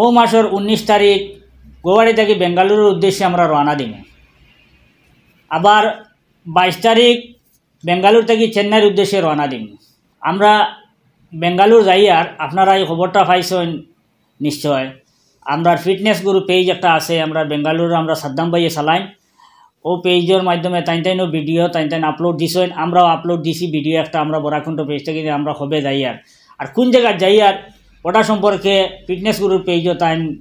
ও মাসের উনিশ তারিখ গোয়াড়ি থেকে বেঙ্গালুরুর উদ্দেশ্যে আমরা রওনা দিব আবার বাইশ তারিখ বেঙ্গালুর থেকে চেন্নাইয়ের উদ্দেশ্যে রওনা দিব আমরা বেঙ্গালুর যাই আর আপনারা এই খবরটা পাইছেন নিশ্চয় আমরা ফিটনেস গুরু পেজ একটা আছে আমরা বেঙ্গালুরু আমরা সাদ্দাম ভাইয়ে চালাইন ও পেজের মাধ্যমে তাই তাইনও ভিডিও তাই তাইন আপলোড দিছেন আমরাও আপলোড দিছি ভিডিও একটা আমরা বরাকুণ্ড পেজ থেকে আমরা হবে যাই আর আর কোন জায়গায় যাই আর ওটা সম্পর্কে ফিটনেস গুরুর পেজও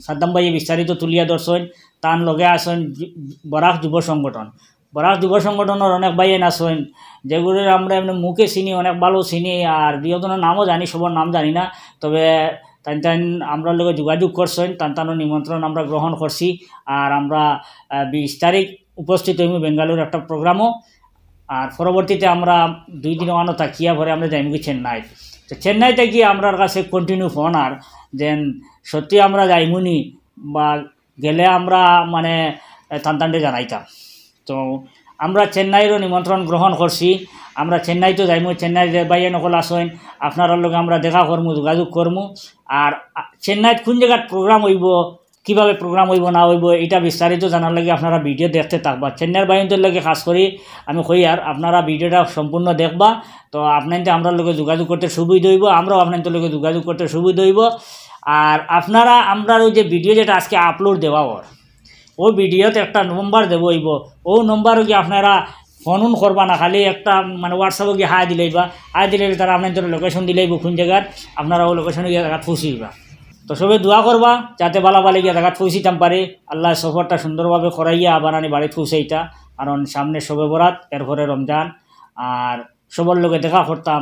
সাদ্দাম ভাইয়ে বিস্তারিত তুলিয়া ধরছেন তান লগে আসেন বরাক যুব সংগঠন বরাক যুব সংগঠনের অনেক বাইয়েন আসেন যেগুলো আমরা এমনি মুখে চিনি অনেক ভালো চিনি আর দুজনের নামও জানি সবার নাম জানি না তবে তাই তাইন আমরা লোক যোগাযোগ করছেন তান তানো নিমন্ত্রণ আমরা গ্রহণ করছি আর আমরা বিশ তারিখ উপস্থিত হইমু বেঙ্গালুর একটা প্রোগ্রামও আর পরবর্তীতে আমরা দুই দিন ওয়ানো থাকিয়া ভরে আমরা যাইমুখি চেন্নাই তো চেন্নাইতে গিয়ে আমরার কাছে কন্টিনিউ ফোন আর যেন সত্যি আমরা যাইমুনি বা গেলে আমরা মানে তান্তান্ডে জানাইতাম তো আমরা চেন্নাইয়েরও নিমন্ত্রণ গ্রহণ করছি আমরা চেন্নাইতেও যাইমু চেন্নাই বাইয়ে নকল আসেন আপনার লগে আমরা দেখা করমু যোগাযোগ করমু আর চেন্নাইত কোন জায়গার প্রোগ্রাম হইব কিভাবে প্রোগ্রাম হইব না হইব এটা বিস্তারিত জানার লাগে আপনারা ভিডিও দেখতে থাকবা চেন্নাইয়ের বাহিনীদের লাগে খাস করে আমি কই আর আপনারা ভিডিওটা সম্পূর্ণ দেখবা তো আপনাদের আমরা লোক যোগাযোগ করতে সুবিধা হইব আমরাও আপনাদের লোকে যোগাযোগ করতে সুবিধা হইব আর আপনারা আমরা ওই যে ভিডিও যেটা আজকে আপলোড দেওয়া ওর ও ভিডিওতে একটা নম্বর দেব হইব ও নম্বরও কি আপনারা ফোন করবা না খালি একটা মানে হোয়াটসঅ্যাপে গিয়ে হায় দিলেই হায় দিলে তারা আপনাদের লোকেশন দিলেই কোন জায়গার আপনারা ও লোকেশনে গিয়ে ফুসিবা তো সবে দোয়া করবা যাতে বালা বালে গিয়া দেখা ফুসিতাম পারে আল্লাহ সফরটা সুন্দরভাবে করাইয়া আবার আনি বাড়ি ফুসাইটা কারণ সামনে সবে বরাত এরপরে রমজান আর সবার লোকে দেখা করতাম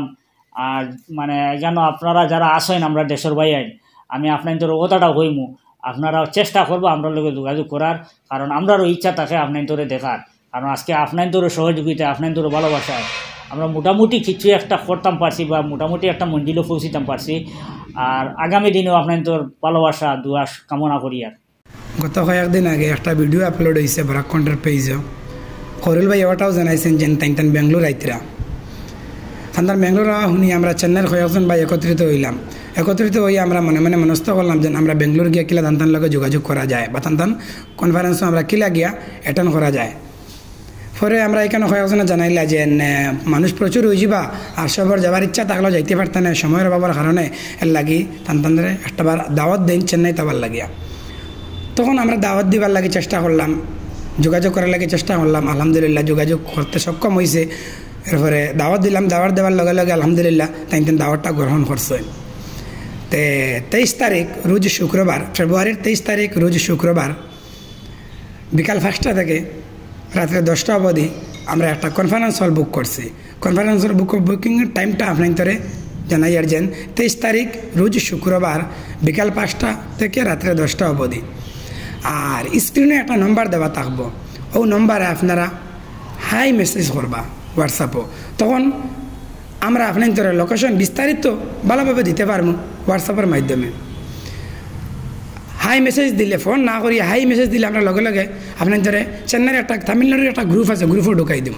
আর মানে যেন আপনারা যারা আসেন আমরা দেশের বাইয়াই আমি আপনার তোর কথাটা হইমু আপনারাও চেষ্টা করবো আমরা লোকে যোগাযোগ করার কারণ আমরারও ইচ্ছা থাকে আপনার তোরে দেখার কারণ আজকে আপনার তোর সহযোগিতা আপনার তোর ভালোবাসায় আমরা মোটামুটি কিছু একটা করতাম পারছি বা মোটামুটি একটা মঞ্জিলও পৌঁছিতাম পারছি আর আগামী দিনেও আপনার তোর ভালোবাসা দুয়াস কামনা করি আর গত কয়েকদিন আগে একটা ভিডিও আপলোড হয়েছে ভারাকণ্ডের পেজও খরুল ভাই এবারটাও জানাইছেন যে তাই তান ব্যাঙ্গলোর আইতরা তান্তার ব্যাঙ্গলোর শুনি আমরা চেন্নাইয়ের কয়েকজন ভাই একত্রিত হইলাম একত্রিত হয়ে আমরা মনে মনে মনস্থ করলাম যে আমরা ব্যাঙ্গলোর গিয়া কিলা তান লগে যোগাযোগ করা যায় বা তান তান কনফারেন্সও আমরা কিলা গিয়া অ্যাটেন্ড করা যায় পরে আমরা এখানে কয়েকজনে জানাইলা যে মানুষ প্রচুর যাবা আর সবার যাবার ইচ্ছা থাকলেও যাইতে পারত না সময়ের অভাবের কারণে এর লাগি তান তানদের একটাবার দাওয়াত দেন চেন্নাই তাবার লাগিয়া তখন আমরা দাওয়াত দিবার লাগে চেষ্টা করলাম যোগাযোগ করার লাগে চেষ্টা করলাম আলহামদুলিল্লাহ যোগাযোগ করতে সক্ষম হয়েছে এরপরে দাওয়াত দিলাম দাওয়াত দেওয়ার লগে লগে আলহামদুলিল্লাহ তাই তিন দাওয়াতটা গ্রহণ করছে তে তেইশ তারিখ রোজ শুক্রবার ফেব্রুয়ারির তেইশ তারিখ রোজ শুক্রবার বিকাল পাঁচটা থেকে রাত্রে দশটা অবধি আমরা একটা কনফারেন্স হল বুক করছি কনফারেন্স হল বুক বুকিংয়ের টাইমটা আপনার জানাই আর যেন তেইশ তারিখ রোজ শুক্রবার বিকাল পাঁচটা থেকে রাত্রে দশটা অবধি আর স্ক্রিনে একটা নম্বর দেওয়া থাকবো ও নম্বরে আপনারা হাই মেসেজ করবা হোয়াটসঅ্যাপও তখন আমরা আপনার লোকেশন বিস্তারিত ভালোভাবে দিতে পারবো হোয়াটসঅ্যাপের মাধ্যমে হাই মেসেজ দিলে ফোন না করি হাই মেসেজ দিলে আপনার লগে লগে আপনার ধরে চেন্নাইয়ের একটা তামিলনাড়ুর একটা গ্রুপ আছে গ্রুপও ঢুকাই দিব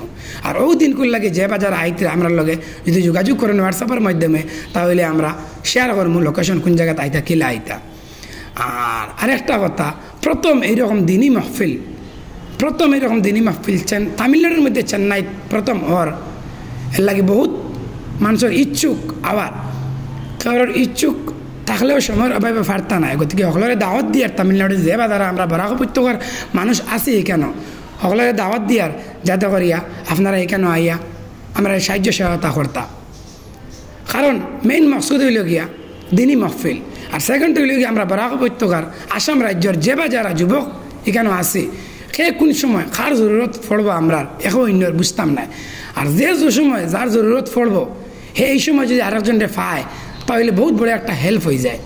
আর ও দিন দিনকুল লাগে যে বাজার আইতে আমরা লগে যদি যোগাযোগ করেন হোয়াটসঅ্যাপের মাধ্যমে তাহলে আমরা শেয়ার করবো লোকেশন কোন জায়গাতে আইতা কিলা আইতা আর আরেকটা কথা প্রথম এইরকম দিনই মাহফিল প্রথম এরকম দিনী মাহফিল চেন তামিলনাড়ুর মধ্যে চেন্নাই প্রথম হর এর লাগে বহুত মানুষের ইচ্ছুক আবার কারোর ইচ্ছুক থাকলেও সময়ের অভাবে ফার্তা নাই গতিকে সকলের দাওয়াত দিয়ার তামিলনাড়ু যে বা দ্বারা আমরা বরাক উপত্যকার মানুষ আছি কেন সকলের দাওয়াত দিয়ার যাতে করিয়া আপনারা এখানে আইয়া আমরা সাহায্য সহায়তা করতা কারণ মেইন মকসুদ হইল গিয়া দিনই মহফিল আর সেকেন্ড হইল গিয়া আমরা বরাক উপত্যকার আসাম রাজ্যর যে বা যারা যুবক এখানে আছে সে কোন সময় কার জরুরত পড়বো আমরা এখন অন্যর বুঝতাম না আর যে যে সময় যার জরুরত পড়বো সেই সময় যদি আরেকজনটা পায় তাহলে বহুত বড় একটা হেল্প হয়ে যায়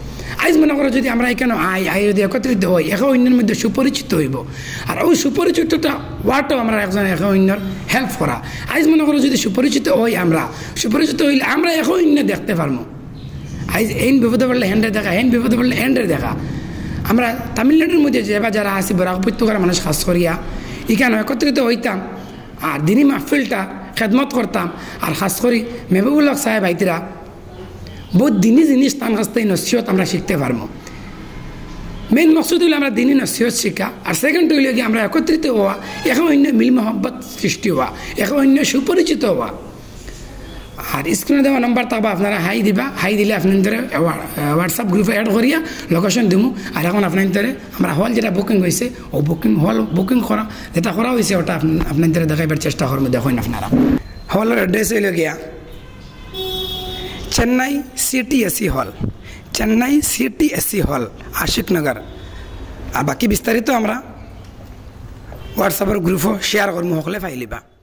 আজ মনে করো যদি আমরা এখানে আই আই যদি একত্রিত হই এখন অন্যের মধ্যে সুপরিচিত হইব আর ওই সুপরিচিতটা ওয়াটাও আমরা একজন একে অন্যর হেল্প করা আজ মনে করো যদি সুপরিচিত হই আমরা সুপরিচিত হইলে আমরা এখন অন্য দেখতে পারবো আজ এন বিপদে পড়লে হ্যান্ডে দেখা হেন বিপদে পড়লে হ্যান্ডে দেখা আমরা তামিলনাড়ুর মধ্যে যে যারা আসি বরাক উপত্যকার মানুষ খাস করিয়া এখানে একত্রিত হইতাম আর দিনী মাহফিলটা খেদমত করতাম আর খাস করি মেহবুবুল্লাহ সাহেব আইতিরা বহুত দিনী জিনিস তার হস্তে নসিহত আমরা শিখতে পারবো মেইন মকসুদ হইলে আমরা দিনী নসিহত শিখা আর সেকেন্ড হইলে কি আমরা একত্রিত হওয়া এখন অন্য মিল মহব্বত সৃষ্টি হওয়া এক অন্য সুপরিচিত হওয়া আর স্ক্রিনে দেওয়া নম্বর তো আপনারা হাই দিবা হাই দিলে আপনাদের হোয়াটসঅ্যাপ গ্রুপে অ্যাড করিয়া লোকেশন দিমু আর এখন আপনাদের আমরা হল যেটা বুকিং হয়েছে ও বুকিং হল বুকিং করা যেটা করা হয়েছে ওটা আপনাদের দেখাইবার চেষ্টা করবো দেখুন আপনারা হলের অ্যাড্রেস হইলে গিয়া চেন্নাই সিটিএসি হল চেন্নাই সিটিএসি হল আশিকনগর আর বাকি বিস্তারিত আমরা হোয়াটসঅ্যাপের গ্রুপও শেয়ার করবো সকলে পাইলিবা